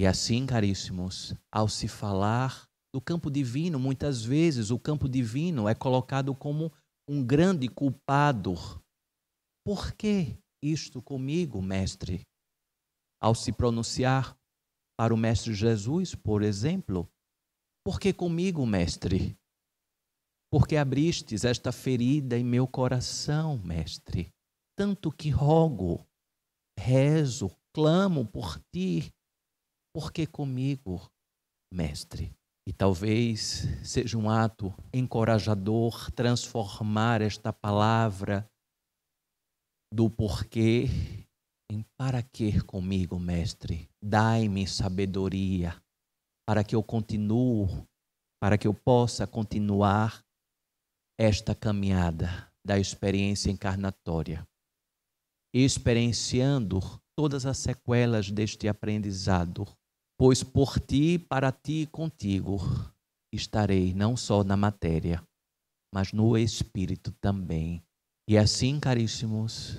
E assim, caríssimos, ao se falar do campo divino, muitas vezes o campo divino é colocado como um grande culpado. Por que isto comigo, mestre? Ao se pronunciar para o mestre Jesus, por exemplo, por que comigo, mestre? Porque abristes esta ferida em meu coração, mestre. Tanto que rogo, rezo, clamo por ti, porque comigo, mestre? E talvez seja um ato encorajador transformar esta palavra do porquê em para que comigo, mestre? Dai-me sabedoria para que eu continue, para que eu possa continuar esta caminhada da experiência encarnatória, experienciando todas as sequelas deste aprendizado Pois por ti, para ti e contigo estarei, não só na matéria, mas no espírito também. E assim, caríssimos,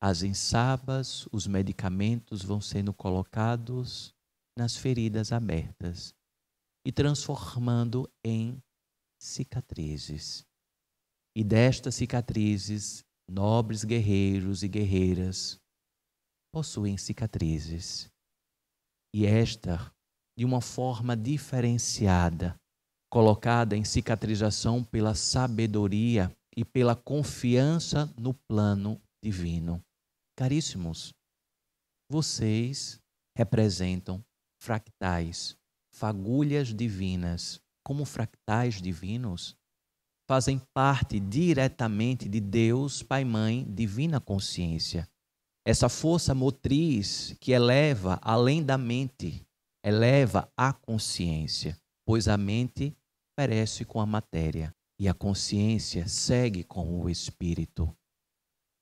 as ensabas, os medicamentos vão sendo colocados nas feridas abertas e transformando em cicatrizes. E destas cicatrizes, nobres guerreiros e guerreiras possuem cicatrizes e esta, de uma forma diferenciada, colocada em cicatrização pela sabedoria e pela confiança no plano divino. Caríssimos, vocês representam fractais, fagulhas divinas. Como fractais divinos, fazem parte diretamente de Deus, Pai, Mãe, Divina Consciência. Essa força motriz que eleva além da mente, eleva a consciência, pois a mente perece com a matéria e a consciência segue com o espírito.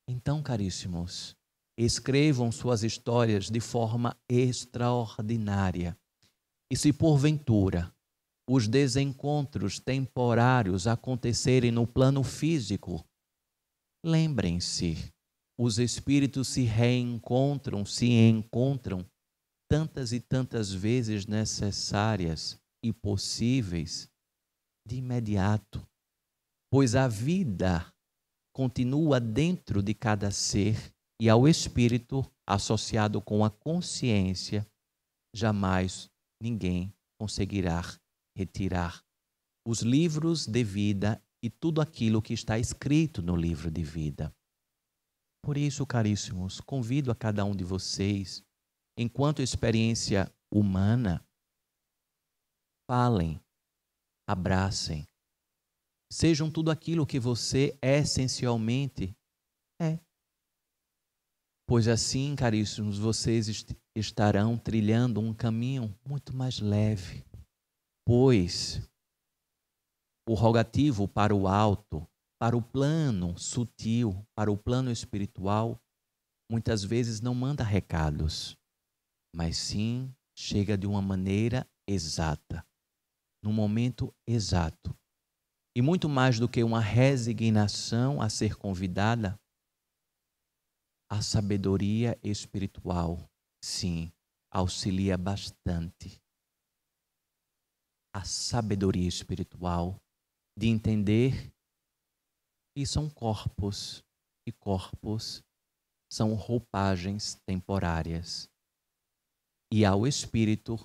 Então, caríssimos, escrevam suas histórias de forma extraordinária. E se porventura os desencontros temporários acontecerem no plano físico, lembrem-se os espíritos se reencontram, se encontram tantas e tantas vezes necessárias e possíveis de imediato, pois a vida continua dentro de cada ser e ao espírito associado com a consciência, jamais ninguém conseguirá retirar os livros de vida e tudo aquilo que está escrito no livro de vida. Por isso, caríssimos, convido a cada um de vocês, enquanto experiência humana, falem, abracem, sejam tudo aquilo que você essencialmente é. Pois assim, caríssimos, vocês est estarão trilhando um caminho muito mais leve, pois o rogativo para o alto para o plano sutil, para o plano espiritual, muitas vezes não manda recados, mas sim chega de uma maneira exata, no momento exato. E muito mais do que uma resignação a ser convidada, a sabedoria espiritual, sim, auxilia bastante. A sabedoria espiritual de entender e são corpos, e corpos são roupagens temporárias. E ao espírito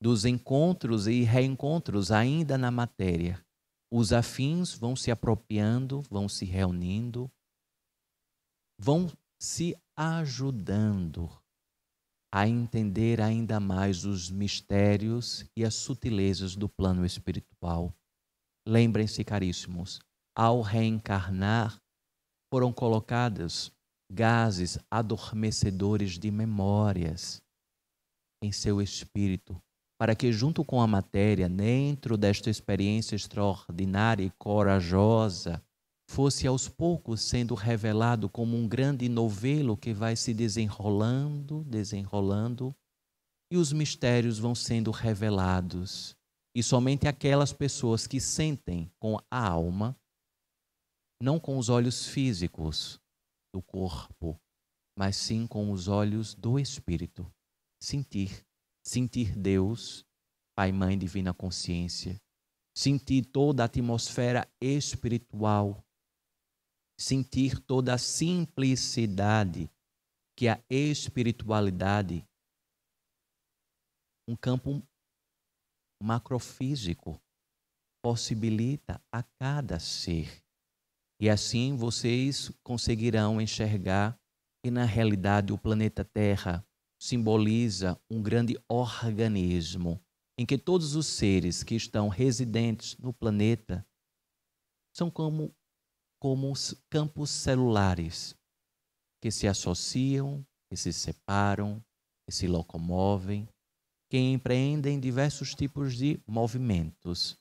dos encontros e reencontros ainda na matéria. Os afins vão se apropriando, vão se reunindo, vão se ajudando a entender ainda mais os mistérios e as sutilezas do plano espiritual. Lembrem-se, caríssimos, ao reencarnar, foram colocados gases adormecedores de memórias em seu espírito, para que, junto com a matéria, dentro desta experiência extraordinária e corajosa, fosse aos poucos sendo revelado como um grande novelo que vai se desenrolando, desenrolando, e os mistérios vão sendo revelados. E somente aquelas pessoas que sentem com a alma não com os olhos físicos do corpo, mas sim com os olhos do espírito. Sentir, sentir Deus, Pai, Mãe, Divina Consciência, sentir toda a atmosfera espiritual, sentir toda a simplicidade que a espiritualidade, um campo macrofísico, possibilita a cada ser. E assim vocês conseguirão enxergar que, na realidade, o planeta Terra simboliza um grande organismo em que todos os seres que estão residentes no planeta são como, como campos celulares que se associam, que se separam, que se locomovem, que empreendem diversos tipos de movimentos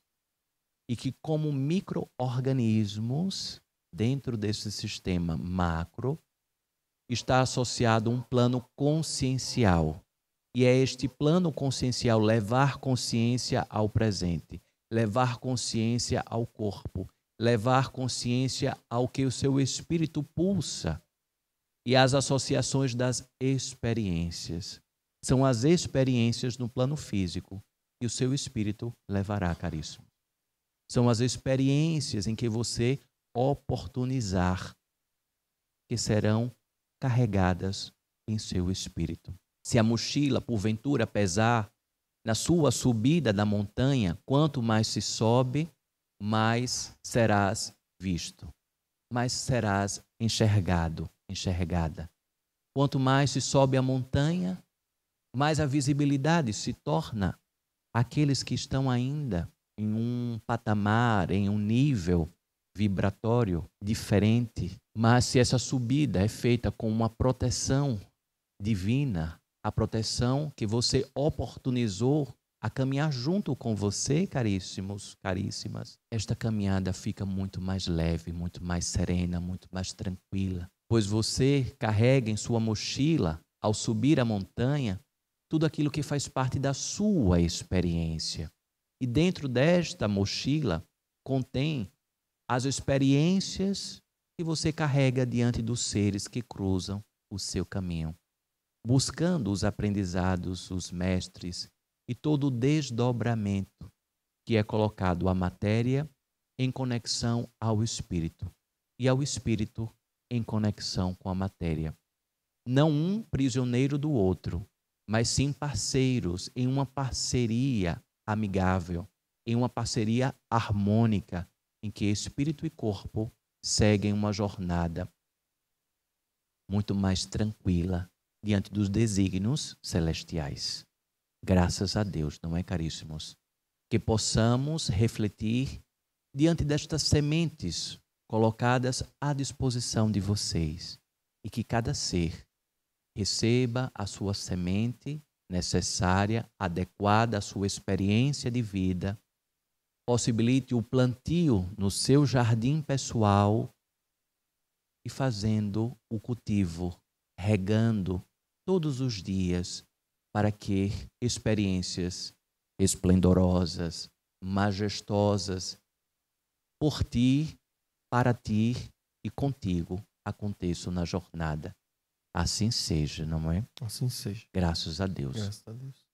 e que, como microorganismos, dentro desse sistema macro, está associado um plano consciencial. E é este plano consciencial levar consciência ao presente, levar consciência ao corpo, levar consciência ao que o seu espírito pulsa e as associações das experiências. São as experiências no plano físico que o seu espírito levará, caríssimo. São as experiências em que você oportunizar, que serão carregadas em seu espírito. Se a mochila, porventura, pesar na sua subida da montanha, quanto mais se sobe, mais serás visto, mais serás enxergado, enxergada. Quanto mais se sobe a montanha, mais a visibilidade se torna aqueles que estão ainda em um patamar, em um nível vibratório diferente, mas se essa subida é feita com uma proteção divina, a proteção que você oportunizou a caminhar junto com você, caríssimos, caríssimas, esta caminhada fica muito mais leve, muito mais serena, muito mais tranquila, pois você carrega em sua mochila, ao subir a montanha, tudo aquilo que faz parte da sua experiência. E dentro desta mochila contém as experiências que você carrega diante dos seres que cruzam o seu caminho, buscando os aprendizados, os mestres e todo o desdobramento que é colocado à matéria em conexão ao espírito e ao espírito em conexão com a matéria. Não um prisioneiro do outro, mas sim parceiros em uma parceria amigável, em uma parceria harmônica, em que espírito e corpo seguem uma jornada muito mais tranquila diante dos desígnios celestiais. Graças a Deus, não é, caríssimos? Que possamos refletir diante destas sementes colocadas à disposição de vocês e que cada ser receba a sua semente necessária, adequada à sua experiência de vida possibilite o plantio no seu jardim pessoal e fazendo o cultivo, regando todos os dias para que experiências esplendorosas, majestosas por ti, para ti e contigo aconteçam na jornada. Assim seja, não é? Assim seja. Graças a Deus. Graças a Deus.